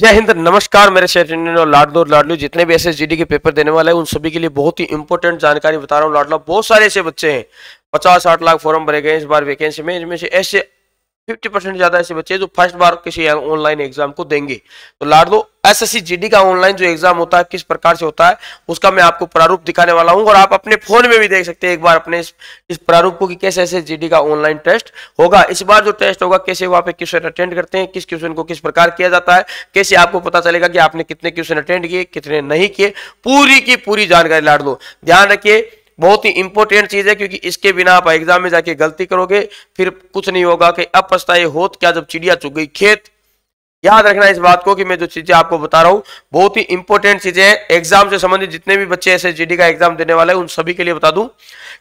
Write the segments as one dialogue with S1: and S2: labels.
S1: जय हिंद नमस्कार मेरे शेयर और लाडलो और लाडलू जितने भी एस के पेपर देने वाले हैं उन सभी के लिए बहुत ही इंपॉर्टेंट जानकारी बता रहा हूँ लाडला बहुत सारे ऐसे बच्चे हैं पचास साठ लाख फॉर्म भरे गए इस बार वैकेंसी में इनमें से ऐसे फिफ्टी परसेंट ज्यादा ऐसे बच्चे जो फर्स्ट बार किसी ऑनलाइन एग्जाम को देंगे तो लाड दो एस एस का ऑनलाइन जो एग्जाम होता है किस प्रकार से होता है उसका मैं आपको प्रारूप दिखाने वाला हूँ और आप अपने फोन में भी देख सकते हैं एक बार अपने इस, प्रारूप को कि कैसे एस एस का ऑनलाइन टेस्ट होगा इस बार जो टेस्ट होगा कैसे वहाँ पे क्वेश्चन अटेंड करते हैं किस क्वेश्चन को किस प्रकार किया जाता है कैसे आपको पता चलेगा कि आपने कितने क्वेश्चन अटेंड किए कितने नहीं किए पूरी की पूरी जानकारी लाड दो ध्यान रखिए बहुत ही इंपॉर्टेंट चीज है क्योंकि इसके बिना आप एग्जाम में जाके गलती करोगे फिर कुछ नहीं होगा कि अब पछताए होत क्या जब चिड़िया चुग गई खेत याद रखना इस बात को कि मैं जो चीजें आपको बता रहा हूँ बहुत ही इंपॉर्टेंट चीजें हैं एग्जाम से संबंधित जितने भी बच्चे एस का एग्जाम देने वाले हैं उन सभी के लिए बता दूं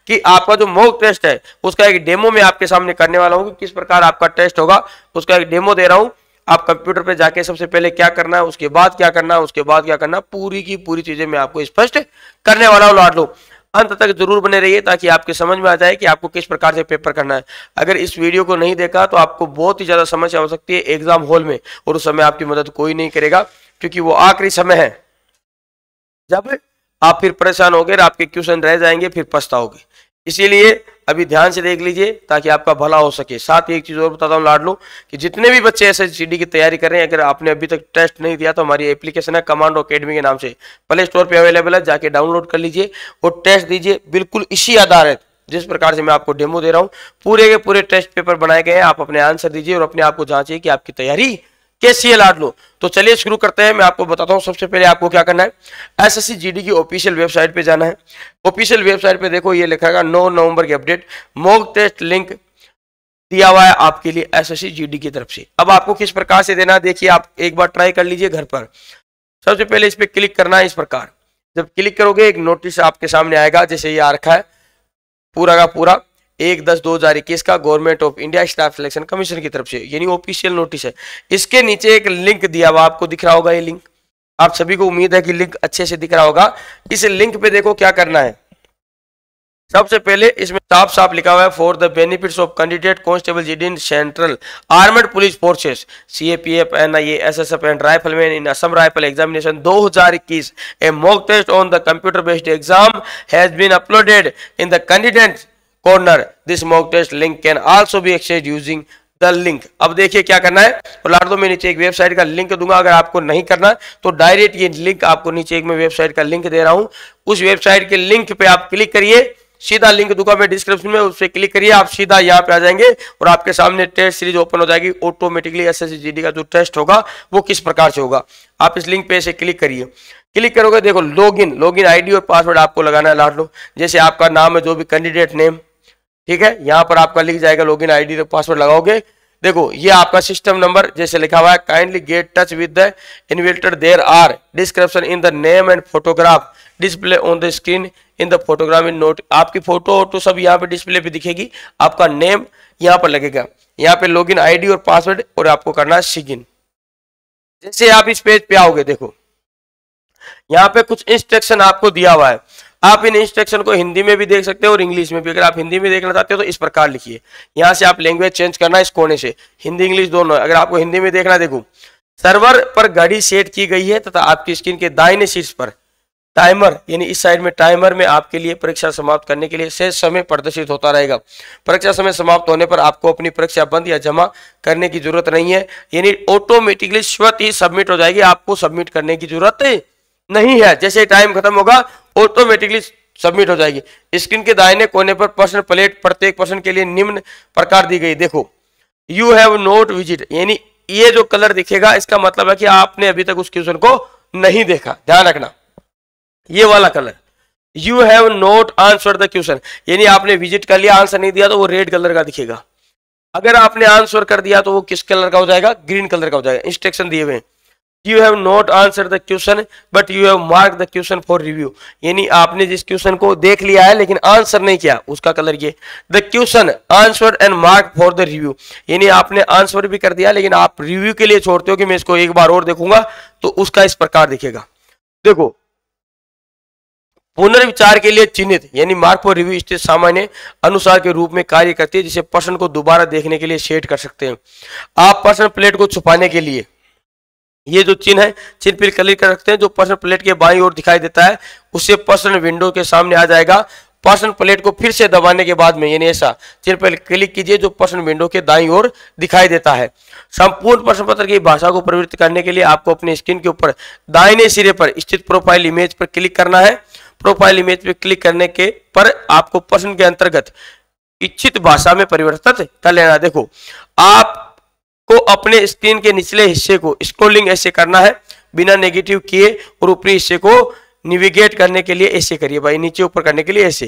S1: कि आपका जो मॉक टेस्ट है उसका एक डेमो मैं आपके सामने करने वाला हूँ कि किस प्रकार आपका टेस्ट होगा उसका एक डेमो दे रहा हूँ आप कंप्यूटर पर जाके सबसे पहले क्या करना है उसके बाद क्या करना है उसके बाद क्या करना पूरी की पूरी चीजें मैं आपको स्पष्ट करने वाला हूँ लाट लो अंत तक जरूर बने रहिए ताकि आपके समझ में आ जाए कि आपको किस प्रकार से पेपर करना है अगर इस वीडियो को नहीं देखा तो आपको बहुत ही ज़्यादा समस्या हो सकती है एग्जाम हॉल में और उस समय आपकी मदद कोई नहीं करेगा क्योंकि वो आखिरी समय है जब आप फिर परेशान हो गए आपके क्वेश्चन रह जाएंगे फिर पछताओगे इसीलिए अभी ध्यान से देख लीजिए ताकि आपका भला हो सके साथ ही एक चीज़ और बताता हूँ लाडलो कि जितने भी बच्चे एस एस की तैयारी कर रहे हैं अगर आपने अभी तक टेस्ट नहीं दिया तो हमारी एप्लीकेशन है कमांडो अकेडमी के नाम से प्ले स्टोर पर अवेलेबल है जाके डाउनलोड कर लीजिए और टेस्ट दीजिए बिल्कुल इसी आधारित जिस प्रकार से मैं आपको डेमो दे रहा हूँ पूरे के पूरे टेस्ट पेपर बनाए गए हैं आप अपने आंसर दीजिए और अपने आप को जांचिए कि आपकी तैयारी के आर लो तो चलिए शुरू करते हैं मैं आपको बताता हूँ सबसे पहले आपको क्या करना है एस एस की ऑफिशियल वेबसाइट पे जाना है ऑफिशियल वेबसाइट पे देखो ये लिखा है नौ नवंबर की अपडेट मॉक टेस्ट लिंक दिया हुआ है आपके लिए एस एस की तरफ से अब आपको किस प्रकार से देना देखिए आप एक बार ट्राई कर लीजिए घर पर सबसे पहले इस पर क्लिक करना है इस प्रकार जब क्लिक करोगे एक नोटिस आपके सामने आएगा जैसे ये आ रखा है पूरा का पूरा एक दस दो हजार इक्कीस का government of India staff selection commission की तरफ से यानी ऑफिशियल नोटिस है इसके नीचे एक लिंक दिया हुआ आपको दिख रहा होगा ये लिंक आप सभी को उम्मीद है कि लिंक अच्छे से दिख रहा होगा इस लिंक पे देखो क्या करना है सबसे पहले इसमें साफ साफ लिखा हुआ है for the benefits of candidate constable G GD in central armed police forces CAPF NIA SSF and rifleman in Assam rifle examination 2021 a mock test on the computer based exam has been uploaded in the candidate corner this mock test link can also be accessed using the link अब देखिए क्या करना है तो लाट दो मैं नीचे एक वेबसाइट का लिंक दूंगा अगर आपको नहीं करना तो डायरेक्ट ये लिंक आपको नीचे एक मैं वेबसाइट का लिंक दे रहा हूं उस वेबसाइट के लिंक पे आप क्लिक करिए सीधा लिंक दूंगा मैं डिस्क्रिप्शन में उस पर क्लिक करिए आप सीधा यहाँ पे आ जाएंगे और आपके सामने टेस्ट सीरीज ओपन हो जाएगी ऑटोमेटिकली एस एस का जो टेस्ट होगा वो किस प्रकार से होगा आप इस लिंक पे ऐसे क्लिक करिए क्लिक करोगे देखो लॉगिन लॉगिन आईडी और पासवर्ड आपको लगाना है लाट लो जैसे आपका नाम है जो भी कैंडिडेट नेम ठीक है यहां पर आपका लिख जाएगा लॉगिन आईडी तो पासवर्ड लगाओगे देखो ये आपका सिस्टम नंबर जैसे लिखा हुआ है kindly get touch with the invigilator there are description in the name and photograph display on the screen in the photograph in note आपकी फोटो तो सब यहाँ पे डिस्प्ले पे दिखेगी आपका नेम यहाँ पर लगेगा यहाँ पे लॉगिन आईडी और पासवर्ड और आपको करना है इन जैसे आप इस पेज पे आओगे देखो यहाँ पे कुछ इंस्ट्रक्शन आपको दिया हुआ है आप इन इंस्ट्रक्शन को हिंदी में भी देख सकते हो और इंग्लिश में भी अगर आप हिंदी में देखना चाहते हो तो इस प्रकार लिखिए यहाँ से आप लैंग्वेज चेंज करना इस कोने से हिंदी इंग्लिश दोनों अगर आपको हिंदी में देखना देखो सर्वर पर घड़ी सेट की गई है तथा आपकी स्क्रीन के दाइने शीर्ष पर टाइमर यानी इस साइड में टाइमर में आपके लिए परीक्षा समाप्त करने के लिए शेष समय प्रदर्शित होता रहेगा परीक्षा समय समाप्त होने पर आपको अपनी परीक्षा बंद या जमा करने की जरूरत नहीं है यानी ऑटोमेटिकली स्वत ही सबमिट हो जाएगी आपको सबमिट करने की जरूरत नहीं है जैसे टाइम खत्म होगा ऑटोमेटिकली सबमिट हो जाएगी स्क्रीन के दाहिने कोने पर पर्सन प्लेट प्रत्येक पर्सन के लिए निम्न प्रकार दी गई देखो यू हैव नोट विजिट यानी ये जो कलर दिखेगा इसका मतलब है कि आपने अभी तक उस क्वेश्चन को नहीं देखा ध्यान रखना ये वाला colour you have not answer the question यानी आपने विजिट कर लिया आंसर नहीं दिया तो वो रेड कलर का दिखेगा अगर आपने आंसर कर दिया तो वो किस कलर का हो जाएगा ग्रीन कलर का हो जाएगा इंस्ट्रक्शन दिए हुए हैं you have not answer the question but you have mark the question for review यानी आपने जिस क्वेश्चन को देख लिया है लेकिन आंसर नहीं किया उसका कलर ये the question answer and mark for the review यानी आपने आंसर भी कर दिया लेकिन आप रिव्यू के लिए छोड़ते हो कि मैं इसको एक बार और देखूंगा तो उसका इस प्रकार दिखेगा देखो पुनर्विचार के लिए चिन्हित यानी मार्क फॉर रिव्यू स्टेज सामान्य अनुसार के रूप में कार्य करती है जिसे प्रश्न को दोबारा देखने के लिए शेड कर सकते हैं आप प्रश्न प्लेट को छुपाने के लिए ये जो चिन्ह है चिन्ह पर क्लिक कर रखते हैं जो पर्सन प्लेट के बाई ओर दिखाई देता है उसे पर्सन विंडो के सामने आ जाएगा पर्सन प्लेट को फिर से दबाने के बाद में यानी ऐसा चिन्ह पर क्लिक कीजिए जो पर्सन विंडो के दाई ओर दिखाई देता है संपूर्ण प्रश्न पत्र की भाषा को प्रवृत्त करने के लिए आपको अपने स्क्रीन के ऊपर दाहिने सिरे पर स्थित प्रोफाइल इमेज पर क्लिक करना है प्रोफाइल इमेज पर क्लिक करने के पर आपको प्रश्न के अंतर्गत इच्छित भाषा में परिवर्तित कर लेना देखो आप को अपने स्क्रीन के निचले हिस्से को स्क्रोलिंग ऐसे करना है बिना नेगेटिव किए और ऊपरी हिस्से को निविगेट करने के लिए ऐसे करिए भाई नीचे ऊपर करने के लिए ऐसे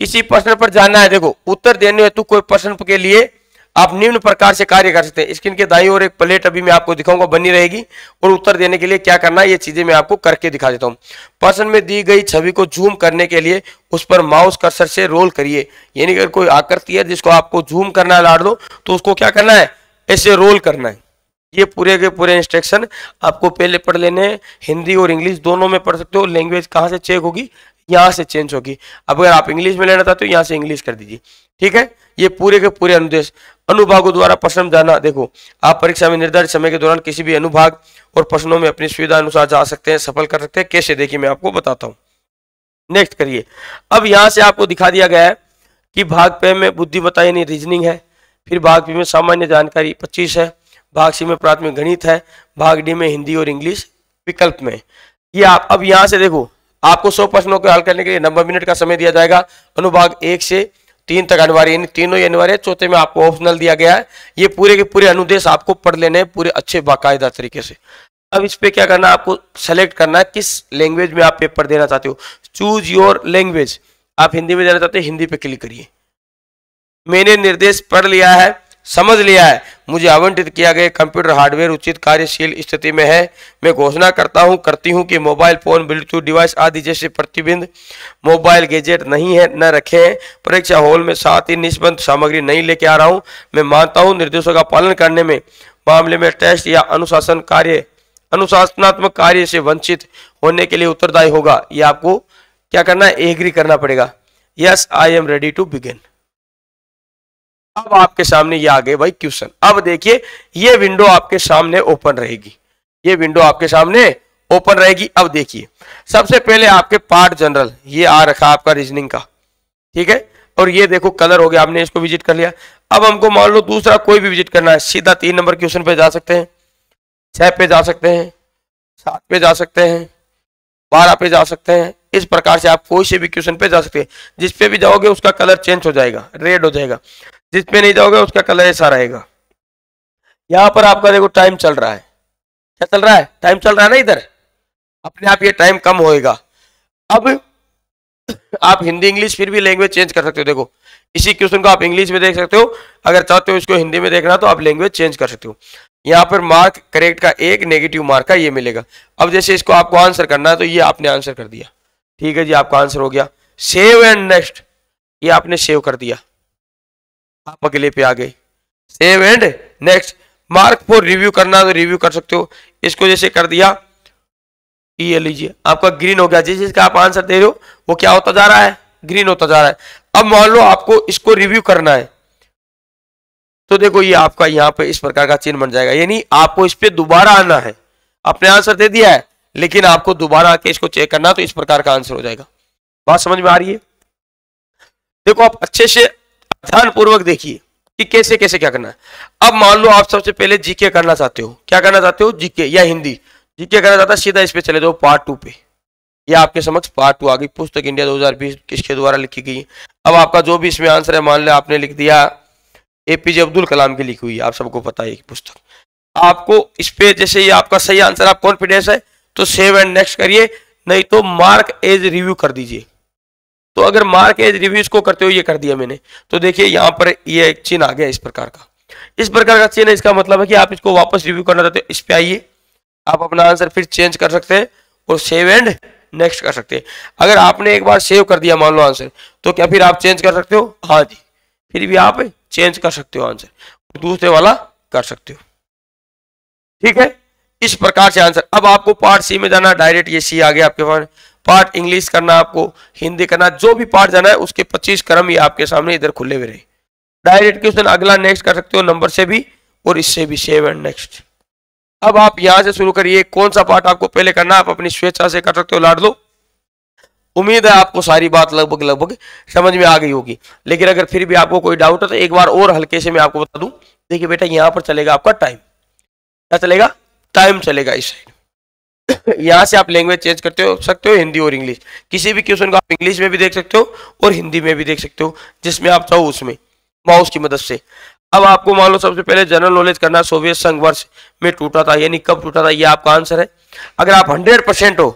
S1: किसी प्रश्न पर जाना है देखो उत्तर देने हेतु कोई प्रश्न के लिए आप निम्न प्रकार से कार्य कर सकते हैं स्क्रीन के दाई और एक प्लेट अभी मैं आपको दिखाऊंगा बनी रहेगी और उत्तर देने के लिए क्या करना है ये चीजें मैं आपको करके दिखा देता हूं प्रश्न में दी गई छवि को जूम करने के लिए उस पर माउस कर्सर से रोल करिए यानी अगर कोई आकृति है जिसको आपको जूम करना है लाड़ दो तो उसको क्या करना है ऐसे रोल करना है ये पूरे के पूरे इंस्ट्रक्शन आपको पहले पढ़ लेने हिंदी और इंग्लिश दोनों में पढ़ सकते हो लैंग्वेज कहाँ से चेक होगी यहाँ से चेंज होगी अब अगर आप इंग्लिश में लेना चाहते हो यहाँ से इंग्लिश कर दीजिए ठीक है ये पूरे के पूरे अनुदेश अनुभागों द्वारा प्रश्न जाना देखो आप परीक्षा में निर्धारित समय के दौरान किसी भी अनुभाग और प्रश्नों में अपनी सुविधा अनुसार जा सकते हैं सफल कर सकते हैं कैसे देखिए मैं आपको बताता हूँ नेक्स्ट करिए अब यहाँ से आपको दिखा दिया गया है कि भाग पे में बुद्धि यानी रीजनिंग है फिर भाग बी में सामान्य जानकारी पच्चीस है भाग सी में प्राथमिक गणित है भाग डी में हिंदी और इंग्लिश विकल्प में ये आप अब यहाँ से देखो आपको सौ प्रश्नों को हल करने के लिए नब्बे मिनट का समय दिया जाएगा अनुभाग एक से तीन तक अनिवार्य यानी तीनों अनिवार्य चौथे में आपको ऑप्शनल दिया गया है ये पूरे के पूरे अनुदेश आपको पढ़ लेने हैं पूरे अच्छे बाकायदा तरीके से अब इस पर क्या करना है आपको सेलेक्ट करना है किस लैंग्वेज में आप पेपर देना चाहते हो चूज योर लैंग्वेज आप हिंदी में देना चाहते हो हिंदी पे क्लिक करिए मैंने निर्देश पढ़ लिया है समझ लिया है मुझे आवंटित किया गया कंप्यूटर हार्डवेयर उचित कार्यशील स्थिति में है मैं घोषणा करता हूं करती हूं कि मोबाइल फोन ब्लूटूथ डिवाइस आदि जैसे प्रतिबिंब मोबाइल गैजेट नहीं है न रखे हैं परीक्षा हॉल में साथ ही निष्बंध सामग्री नहीं लेके आ रहा हूं मैं मानता हूं निर्देशों का पालन करने में मामले में टेस्ट या अनुशासन कार्य अनुशासनात्मक कार्य से वंचित होने के लिए उत्तरदायी होगा यह आपको क्या करना है एग्री करना पड़ेगा yes I am ready to begin अब आपके सामने ये आ गए भाई क्वेश्चन अब देखिए ये विंडो आपके सामने ओपन रहेगी ये विंडो आपके सामने ओपन रहेगी अब देखिए सबसे पहले आपके पार्ट जनरल ये आ रखा आपका रीजनिंग का ठीक है और ये देखो कलर हो गया आपने इसको विजिट कर लिया अब हमको मान लो दूसरा कोई भी विजिट करना है सीधा तीन नंबर क्वेश्चन पे जा सकते हैं छह पे जा सकते हैं सात पे जा सकते हैं बारह पे जा सकते हैं इस प्रकार से आप कोई से भी क्वेश्चन पे जा सकते हैं जिस पे भी जाओगे उसका कलर चेंज हो जाएगा रेड हो जाएगा जिस पे नहीं जाओगे उसका कलर ऐसा रहेगा यहां पर आपका देखो टाइम चल रहा है क्या चल रहा है टाइम चल रहा है ना इधर अपने आप ये टाइम कम होएगा अब आप हिंदी इंग्लिश फिर भी लैंग्वेज चेंज कर सकते हो देखो इसी क्वेश्चन को आप इंग्लिश में देख सकते हो अगर चाहते हो इसको हिंदी में देखना तो आप लैंग्वेज चेंज कर सकते हो यहाँ पर मार्क करेक्ट का एक नेगेटिव मार्क का ये मिलेगा अब जैसे इसको आपको आंसर करना है तो ये आपने आंसर कर दिया ठीक है जी आपका आंसर हो गया सेव एंड नेक्स्ट ये आपने सेव कर दिया आप अगले पे आ गए save and next mark for review करना तो रिव्यू कर सकते हो इसको जैसे कर दिया ये e लीजिए e आपका ग्रीन हो गया जिस जिसका आप आंसर दे रहे हो वो क्या होता जा रहा है ग्रीन होता जा रहा है अब मान लो आपको इसको रिव्यू करना है तो देखो ये आपका यहाँ पे इस प्रकार का चिन्ह बन जाएगा यानी आपको इस पर दोबारा आना है आपने आंसर दे दिया है लेकिन आपको दोबारा आके इसको चेक करना तो इस प्रकार का आंसर हो जाएगा बात समझ में आ रही है देखो आप अच्छे से ध्यान पूर्वक देखिए कि कैसे कैसे क्या करना है अब मान लो आप सबसे पहले जीके करना चाहते हो क्या करना चाहते हो जीके या हिंदी जीके करना चाहता सीधा इस पे चले जाओ पार्ट टू पे ये आपके समक्ष पार्ट टू आ गई पुस्तक इंडिया 2020 किसके द्वारा लिखी गई अब आपका जो भी इसमें आंसर है मान लिया आपने लिख दिया एपीजे अब्दुल कलाम की लिखी हुई है आप सबको पता है पुस्तक आपको इस पे जैसे ये आपका सही आंसर आप कॉन्फिडेंस है तो सेव एंड नेक्स्ट करिए नहीं तो मार्क एज रिव्यू कर दीजिए तो अगर मार्क एज रिव्यूज को करते हुए ये कर दिया मैंने तो देखिए यहां पर ये एक चिन्ह आ गया इस प्रकार का इस प्रकार का चिन्ह इसका मतलब है कि आप इसको वापस रिव्यू करना चाहते हो इस पे आइए आप अपना आंसर फिर चेंज कर सकते हैं और सेव एंड नेक्स्ट कर सकते हैं अगर आपने एक बार सेव कर दिया मान लो आंसर तो क्या फिर आप चेंज कर सकते हो हाँ जी फिर भी आप चेंज कर सकते हो आंसर दूसरे वाला कर सकते हो ठीक है इस प्रकार से आंसर अब आपको पार्ट सी में जाना डायरेक्ट ये सी आ गया आपके पास पार्ट इंग्लिश करना आपको हिंदी करना जो भी पार्ट जाना है उसके 25 क्रम ये आपके सामने इधर खुले हुए रहे डायरेक्ट क्वेश्चन अगला नेक्स्ट कर सकते हो नंबर से भी और इससे भी सेव एंड नेक्स्ट अब आप यहां से शुरू करिए कौन सा पार्ट आपको पहले करना आप अपनी स्वेच्छा से कर सकते हो लाड लो उम्मीद है आपको सारी बात लगभग लगभग समझ में आ गई होगी लेकिन अगर फिर भी आपको कोई डाउट है तो एक बार और हल्के से मैं आपको बता दूं देखिए बेटा यहां पर चलेगा आपका टाइम क्या चलेगा टाइम चलेगा इस साइड यहाँ से आप लैंग्वेज चेंज करते हो सकते हो हिंदी और इंग्लिश किसी भी क्वेश्चन को आप इंग्लिश में भी देख सकते हो और हिंदी में भी देख सकते हो जिसमें आप चाहो उसमें माउस की मदद से अब आपको मान लो सबसे पहले जनरल नॉलेज करना सोवियत संघ वर्ष में टूटा था यानी कब टूटा था ये आपका आंसर है अगर आप हंड्रेड परसेंट हो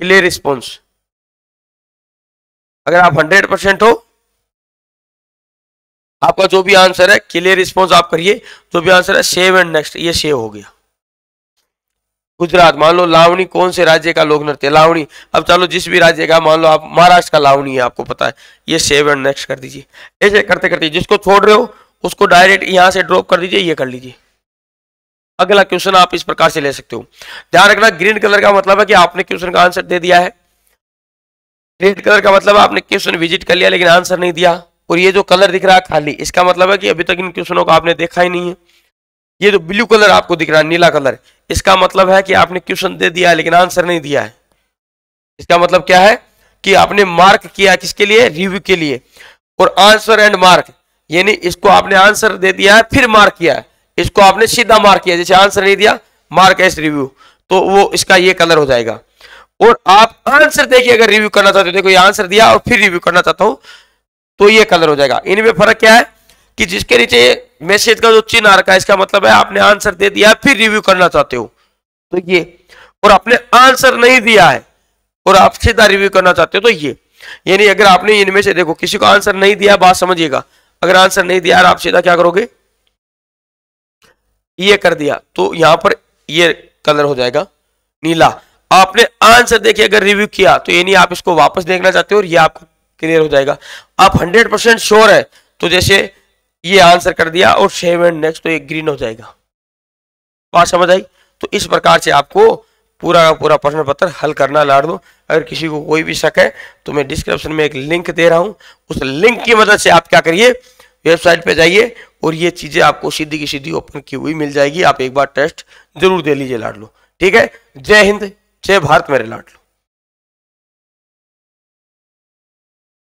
S1: क्लियर रिस्पॉन्स अगर आप हंड्रेड परसेंट हो आपका जो भी आंसर है क्लियर रिस्पॉन्स आप करिए जो भी आंसर है सेव एंड नेक्स्ट ये सेव हो गया गुजरात मान लो लावणी कौन से राज्य का लोक नृत्य लावणी अब चलो जिस भी राज्य का मान लो आप महाराष्ट्र का लावणी है आपको पता है ये सेव एंड नेक्स्ट कर दीजिए ऐसे करते करते जिसको छोड़ रहे हो उसको डायरेक्ट यहाँ से ड्रॉप कर दीजिए ये कर लीजिए अगला क्वेश्चन आप इस प्रकार से ले सकते हो ध्यान रखना ग्रीन कलर का मतलब है कि आपने क्वेश्चन का आंसर दे दिया है रेड कलर का मतलब आपने क्वेश्चन विजिट कर लिया लेकिन आंसर नहीं दिया और ये जो कलर दिख रहा है खाली इसका मतलब है कि अभी तक इन क्वेश्चनों को आपने देखा ही नहीं है ये जो ब्लू कलर आपको दिख रहा है नीला कलर इसका मतलब है कि आपने क्वेश्चन दे दिया लेकिन आंसर नहीं दिया है इसका मतलब क्या है कि आपने मार्क किया किसके लिए रिव्यू के लिए और आंसर एंड मार्क यानी इसको आपने आंसर दे दिया है फिर मार्क किया है इसको आपने सीधा मार्क किया जैसे आंसर नहीं दिया मार्क एस रिव्यू तो वो इसका ये कलर हो जाएगा और आप आंसर देखिए अगर रिव्यू करना चाहते हो देखो ये आंसर दिया और फिर रिव्यू करना चाहता हूं तो ये कलर हो जाएगा इनमें फर्क क्या है कि जिसके नीचे मैसेज का जो चिन्ह आ रखा है इसका मतलब है आपने आंसर दे दिया फिर रिव्यू करना चाहते हो तो ये और आपने आंसर नहीं दिया है और आप सीधा रिव्यू करना चाहते हो तो ये यानी अगर आपने इनमें से देखो किसी को आंसर नहीं दिया बात समझिएगा अगर आंसर नहीं दिया आप सीधा क्या करोगे ये कर दिया तो यहां पर ये कलर हो जाएगा नीला आपने आंसर देखिए अगर रिव्यू किया तो यानी आप इसको वापस देखना चाहते हो और ये आपको क्लियर हो जाएगा आप हंड्रेड परसेंट श्योर है तो जैसे ये आंसर कर दिया और सेवन नेक्स्ट तो ये ग्रीन हो जाएगा बात समझ आई तो इस प्रकार से आपको पूरा का पूरा प्रश्न पत्र हल करना लाड़ दो अगर किसी को कोई भी शक है तो मैं डिस्क्रिप्शन में एक लिंक दे रहा हूं उस लिंक की मदद से आप क्या करिए वेबसाइट पे जाइए और ये चीज़ें आपको सीधी की सीधी ओपन की हुई मिल जाएगी आप एक बार टेस्ट जरूर दे लीजिए लाड लो ठीक है जय हिंद जय भारत मेरे लाड लो